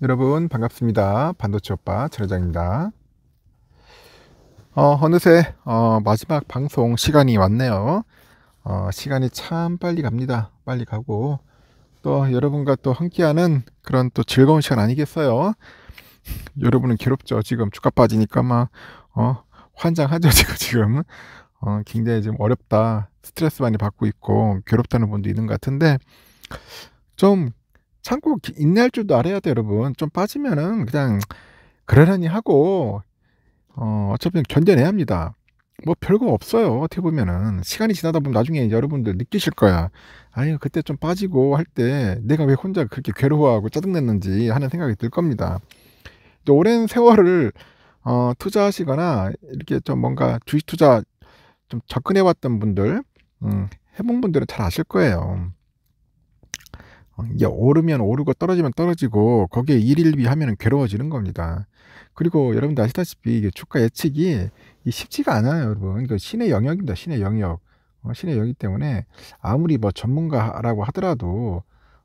여러분 반갑습니다. 반도체 오빠 차례장입니다. 어, 어 느새 어, 마지막 방송 시간이 왔네요. 어, 시간이 참 빨리 갑니다. 빨리 가고 또 여러분과 또 함께하는 그런 또 즐거운 시간 아니겠어요? 여러분은 괴롭죠. 지금 주가 빠지니까 막 어, 환장하죠. 지금 지금 어, 굉장히 지금 어렵다. 스트레스 많이 받고 있고 괴롭다는 분도 있는 것 같은데 좀 참고 인내할 줄도 알아야 돼 여러분. 좀 빠지면은 그냥 그러려니 하고 어, 어차피 견뎌내야 합니다. 뭐 별거 없어요. 어떻게 보면은 시간이 지나다 보면 나중에 여러분들 느끼실 거야. 아유 그때 좀 빠지고 할 때 내가 왜 혼자 그렇게 괴로워하고 짜증냈는지 하는 생각이 들 겁니다. 오랜 세월을 어, 투자하시거나 이렇게 좀 뭔가 주식 투자 좀 접근해왔던 분들, 음, 해본 분들은 잘 아실 거예요. 어, 이게 오르면 오르고 떨어지면 떨어지고 거기에 일일비 하면 괴로워지는 겁니다. 그리고 여러분들 아시다시피 이게 주가 예측이 쉽지가 않아요, 여러분. 신의 그러니까 영역입니다, 신의 영역. 어, 신의 영역 이기 때문에 아무리 뭐 전문가라고 하더라도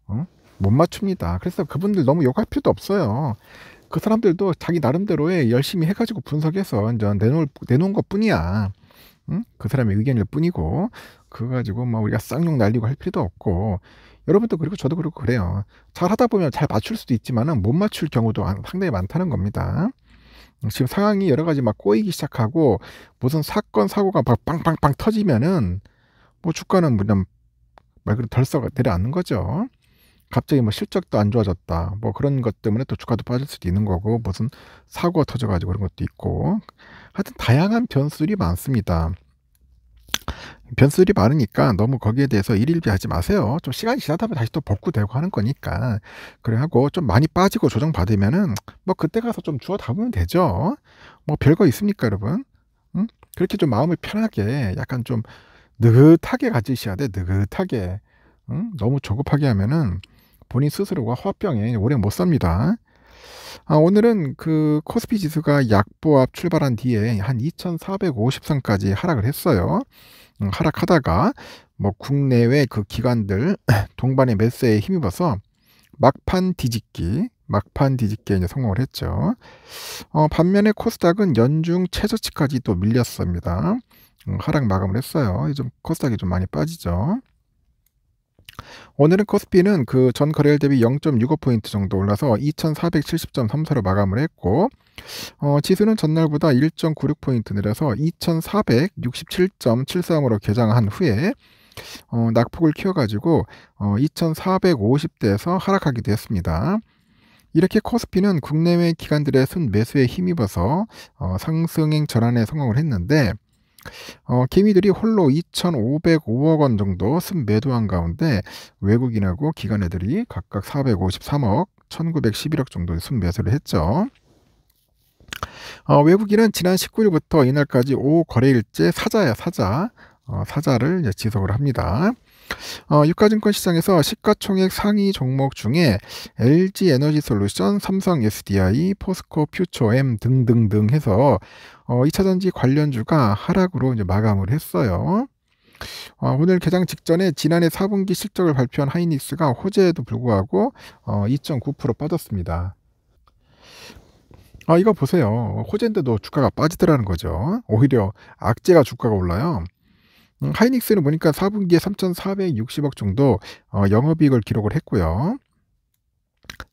어? 못 맞춥니다. 그래서 그분들 너무 욕할 필요도 없어요. 그 사람들도 자기 나름대로의 열심히 해가지고 분석해서 이제 내놓을, 내놓은 것 뿐이야. 응? 그 사람의 의견일 뿐이고, 그거 가지고 막 뭐 우리가 쌍욕 날리고 할 필요도 없고, 여러분도 그리고 저도 그렇고 그래요. 잘 하다 보면 잘 맞출 수도 있지만못 맞출 경우도 상당히 많다는 겁니다. 지금 상황이 여러 가지 막 꼬이기 시작하고 무슨 사건 사고가 막 빵빵빵 터지면은 뭐 주가는 뭐 그냥 말 그대로 덜썩 내려앉는 거죠. 갑자기 뭐 실적도 안 좋아졌다. 뭐 그런 것 때문에 또 주가도 빠질 수도 있는 거고 무슨 사고가 터져가지고 그런 것도 있고 하여튼 다양한 변수들이 많습니다. 변수들이 많으니까 너무 거기에 대해서 일일비하지 마세요. 좀 시간이 지나다면 다시 또 복구되고 하는 거니까 그래 하고 좀 많이 빠지고 조정 받으면은 뭐 그때 가서 좀 주워 담으면 되죠. 뭐 별거 있습니까, 여러분? 응? 그렇게 좀 마음을 편하게 약간 좀 느긋하게 가지셔야 돼. 느긋하게 응? 너무 조급하게 하면은 본인 스스로가 화병에 오래 못 삽니다. 아, 오늘은 그 코스피 지수가 약보합 출발한 뒤에 한 2,450선까지 하락을 했어요. 음, 하락하다가 뭐 국내외 그 기관들 동반의 매스에 힘입어서 막판 뒤집기 막판 뒤집기에 이제 성공을 했죠. 어, 반면에 코스닥은 연중 최저치까지 또 밀렸습니다. 음, 하락 마감을 했어요. 좀 코스닥이 좀 많이 빠지죠. 오늘은 코스피는 그 전 거래일 대비 0.65포인트 정도 올라서 2470.34로 마감을 했고 어, 지수는 전날보다 1.96포인트 내려서 2467.73으로 개장한 후에 어, 낙폭을 키워가지고 어, 2450대에서 하락하기도 했습니다. 이렇게 코스피는 국내외 기관들의 순매수에 힘입어서 어, 상승행 전환에 성공을 했는데 어, 개미들이 홀로 2,505억 원 정도 순 매도한 가운데 외국인하고 기관애들이 각각 453억, 1,911억 정도의 순 매수를 했죠. 어, 외국인은 지난 19일부터 이날까지 5 거래일째 사자야 사자 어, 사자를 지속을 합니다. 어, 유가증권 시장에서 시가총액 상위 종목 중에 LG 에너지 솔루션, 삼성 SDI, 포스코 퓨처 엠 등등등 해서 어, 2차전지 관련주가 하락으로 이제 마감을 했어요. 어, 오늘 개장 직전에 지난해 4분기 실적을 발표한 하이닉스가 호재에도 불구하고 어, 2.9% 빠졌습니다. 아, 이거 보세요. 호재인데도 주가가 빠지더라는 거죠. 오히려 악재가 주가가 올라요. 음, 하이닉스는 보니까 4분기에 3,460억 정도 어, 영업이익을 기록을 했고요.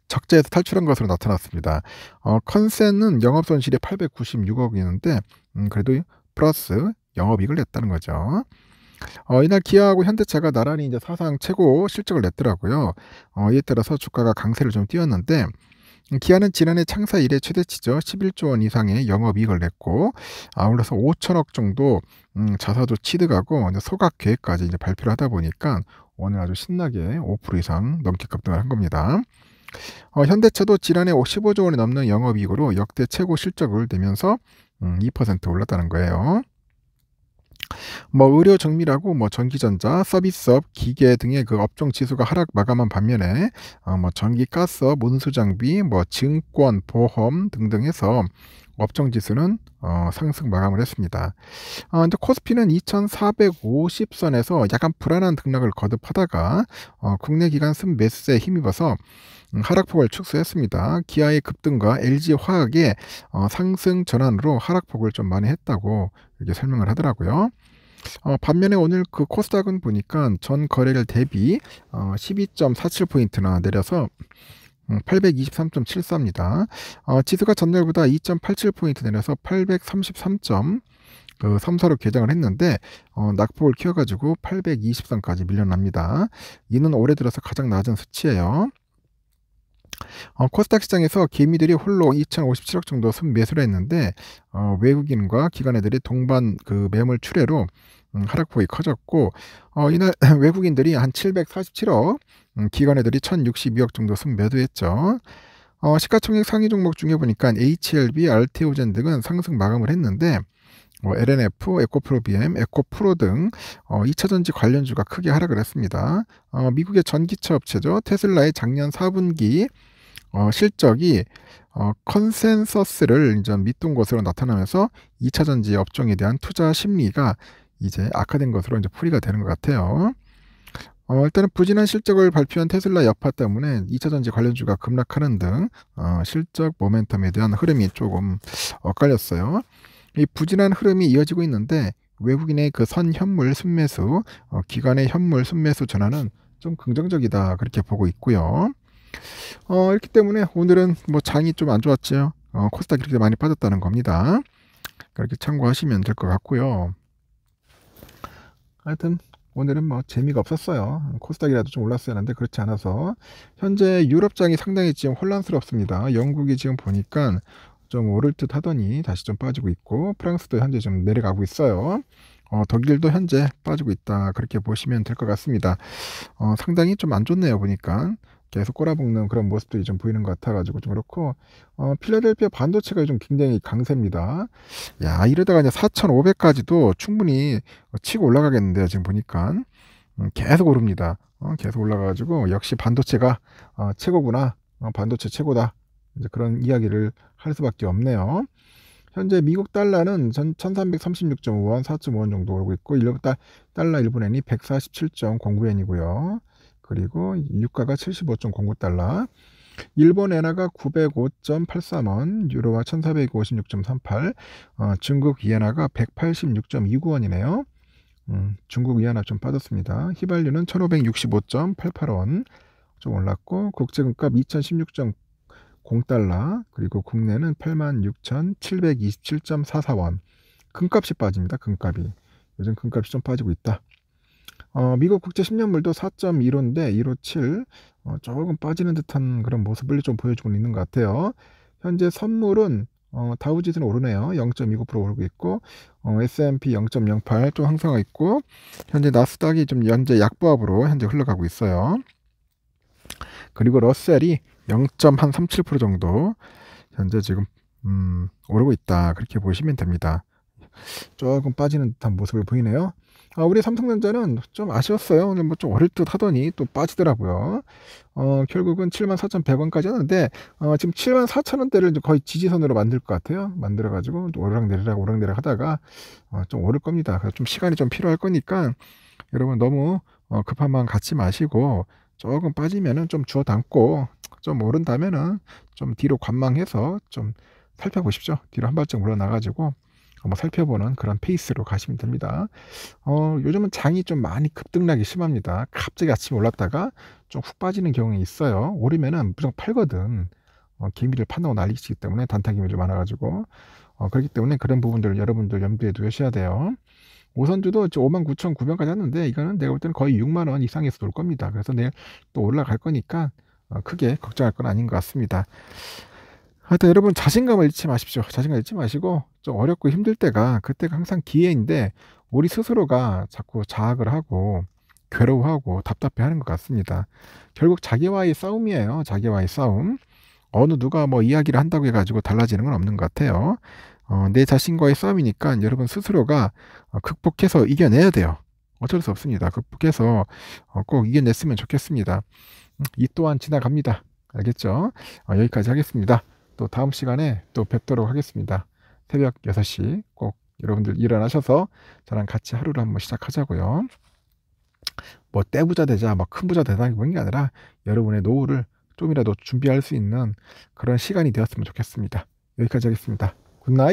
적자에서 탈출한 것으로 나타났습니다. 어, 컨센은 영업 손실이 896억이었는데 음, 그래도 플러스 영업이익을 냈다는 거죠. 어, 이날 기아하고 현대차가 나란히 이제 사상 최고 실적을 냈더라고요. 어, 이에 따라서 주가가 강세를 좀 띄웠는데 기아는 지난해 창사 이래 최대치죠. 11조 원 이상의 영업이익을 냈고 아울러서 5천억 정도 음, 자사도 취득하고 소각 계획까지 이제 발표를 하다 보니까 오늘 아주 신나게 5% 이상 넘게 급등을 한 겁니다. 어, 현대차도 지난해 15조 원이 넘는 영업이익으로 역대 최고 실적을 내면서 음, 2% 올랐다는 거예요. 뭐 의료 정밀하고 뭐 전기전자, 서비스업, 기계 등의 그 업종 지수가 하락 마감한 반면에 어 뭐 전기 가스업, 운수 장비, 뭐 증권, 보험 등등해서 업종 지수는 어, 상승 마감을 했습니다. 어, 이제 코스피는 2,450선에서 약간 불안한 등락을 거듭하다가 어, 국내 기관 순 매수세에 힘입어서 음, 하락폭을 축소했습니다. 기아의 급등과 LG 화학의 어, 상승 전환으로 하락폭을 좀 많이 했다고 이렇게 설명을 하더라고요. 어, 반면에 오늘 그 코스닥은 보니까 전 거래일 대비 어, 12.47포인트나 내려서 823.74입니다. 음, 어, 지수가 전날보다 2.87포인트 내려서 833점 그 3사로 개장을 했는데 어, 낙폭을 키워가지고 823까지 밀려납니다. 이는 올해 들어서 가장 낮은 수치예요. 어, 코스닥 시장에서 개미들이 홀로 2,057억 정도 순매수를 했는데 어, 외국인과 기관애들이 동반 그 매물 출회로 음, 하락폭이 커졌고 어, 이날 외국인들이 한 747억, 음, 기관애들이 1,062억 정도 순매도했죠. 어, 시가총액 상위 종목 중에 보니까 HLB, 알테오젠 등은 상승 마감을 했는데 어, LNF, 에코프로비엠, 에코프로 등 2차전지 어, 관련주가 크게 하락을 했습니다. 어, 미국의 전기차 업체죠. 테슬라의 작년 4분기 실적이 컨센서스를 이제 밑돈 것으로 나타나면서 2차전지 업종에 대한 투자 심리가 이제 악화된 것으로 이제 풀이가 되는 것 같아요. 어, 일단은 부진한 실적을 발표한 테슬라 여파 때문에 2차전지 관련주가 급락하는 등 어, 실적 모멘텀에 대한 흐름이 조금 엇갈렸어요. 이 부진한 흐름이 이어지고 있는데 외국인의 그 선현물 순매수, 어, 기관의 현물 순매수 전환은 좀 긍정적이다 그렇게 보고 있고요. 어, 이렇기 때문에 오늘은 뭐 장이 좀 안 좋았죠. 어, 코스닥 이렇게 많이 빠졌다는 겁니다. 그렇게 참고하시면 될 것 같고요. 하여튼 오늘은 뭐 재미가 없었어요. 코스닥이라도 좀 올랐어야 하는데 그렇지 않아서 현재 유럽장이 상당히 지금 혼란스럽습니다. 영국이 지금 보니까 좀 오를 듯 하더니 다시 좀 빠지고 있고 프랑스도 현재 좀 내려가고 있어요. 어, 독일도 현재 빠지고 있다 그렇게 보시면 될 것 같습니다. 어, 상당히 좀 안 좋네요 보니까 계속 꼬라붙는 그런 모습들이 좀 보이는 것 같아가지고 좀 그렇고 어, 필라델피아 반도체가 좀 굉장히 강세입니다. 야 이러다가 이제 4,500까지도 충분히 치고 올라가겠는데요 지금 보니까 음, 계속 오릅니다. 어, 계속 올라가가지고 역시 반도체가 어, 최고구나 어, 반도체 최고다 이제 그런 이야기를 할 수밖에 없네요. 현재 미국 달러는 1336.5원, 4.5원 정도 오르고 있고 일본 달러 일본엔이 147.09엔이고요. 그리고 유가가 75.09달러, 일본 엔화가 905.83원, 유로화 1456.38, 어, 중국 이엔화가 186.29원이네요. 음, 중국 이엔화 좀 빠졌습니다. 휘발유는 1565.88원 좀 올랐고 국제금값 2016. 0달러 그리고 국내는 86,727.44원 금값이 빠집니다. 금값이 요즘 금값이 좀 빠지고 있다. 어, 미국 국제 10년물도 4.15인데 157 어, 조금 빠지는 듯한 그런 모습을 좀 보여주고 있는 것 같아요. 현재 선물은 어, 다우지수는 오르네요. 0.29% 오르고 있고 어, S&P 0.08좀 항상 있고 현재 나스닥이 좀 현재 약보합으로 현재 흘러가고 있어요. 그리고 러셀이 0.37% 정도 현재 지금 음, 오르고 있다 그렇게 보시면 됩니다. 조금 빠지는 듯한 모습을 보이네요. 아, 우리 삼성전자는 좀 아쉬웠어요. 오늘 뭐 좀 어릴 듯 하더니 또 빠지더라고요. 어, 결국은 74,100원까지 하는데, 어, 지금 74,000원대를 거의 지지선으로 만들 것 같아요. 만들어가지고 오르락내리락 오르락내리락 하다가, 어, 좀 오를 겁니다. 그래서 좀 시간이 좀 필요할 거니까, 여러분 너무 어, 급한 마음 갖지 마시고, 조금 빠지면은 좀 주워 담고 좀 오른다면은 좀 뒤로 관망해서 좀 살펴보십시오. 뒤로 한 발짝 물러나가지고 한번 살펴보는 그런 페이스로 가시면 됩니다. 어, 요즘은 장이 좀 많이 급등락이 심합니다. 갑자기 아침에 올랐다가 좀 훅 빠지는 경우가 있어요. 오르면은 무조건 팔거든. 어, 기밀을 판다고 날리시기 때문에 단타 기밀이 많아가지고 어, 그렇기 때문에 그런 부분들을 여러분들 염두에 두셔야 돼요. 오선주도 59,900원까지 하는데 이거는 내가 볼 때는 거의 6만원 이상에서 놀 겁니다. 그래서 내일 또 올라갈 거니까 어, 크게 걱정할 건 아닌 것 같습니다. 하여튼 여러분 자신감을 잃지 마십시오. 자신감 잃지 마시고 좀 어렵고 힘들 때가 그때가 항상 기회인데 우리 스스로가 자꾸 자학을 하고 괴로워하고 답답해하는 것 같습니다. 결국 자기와의 싸움이에요. 자기와의 싸움. 어느 누가 뭐 이야기를 한다고 해가지고 달라지는 건 없는 것 같아요. 어, 내 자신과의 싸움이니까 여러분 스스로가 어, 극복해서 이겨내야 돼요. 어쩔 수 없습니다. 극복해서 어, 꼭 이겨냈으면 좋겠습니다. 음, 이 또한 지나갑니다. 알겠죠? 어, 여기까지 하겠습니다. 또 다음 시간에 또 뵙도록 하겠습니다. 새벽 6시 꼭 여러분들 일어나셔서 저랑 같이 하루를 한번 시작하자고요. 뭐 떼부자 되자, 막큰 뭐 부자 되자 그런 게 아니라 여러분의 노후를 좀이라도 준비할 수 있는 그런 시간이 되었으면 좋겠습니다. 여기까지 하겠습니다. くない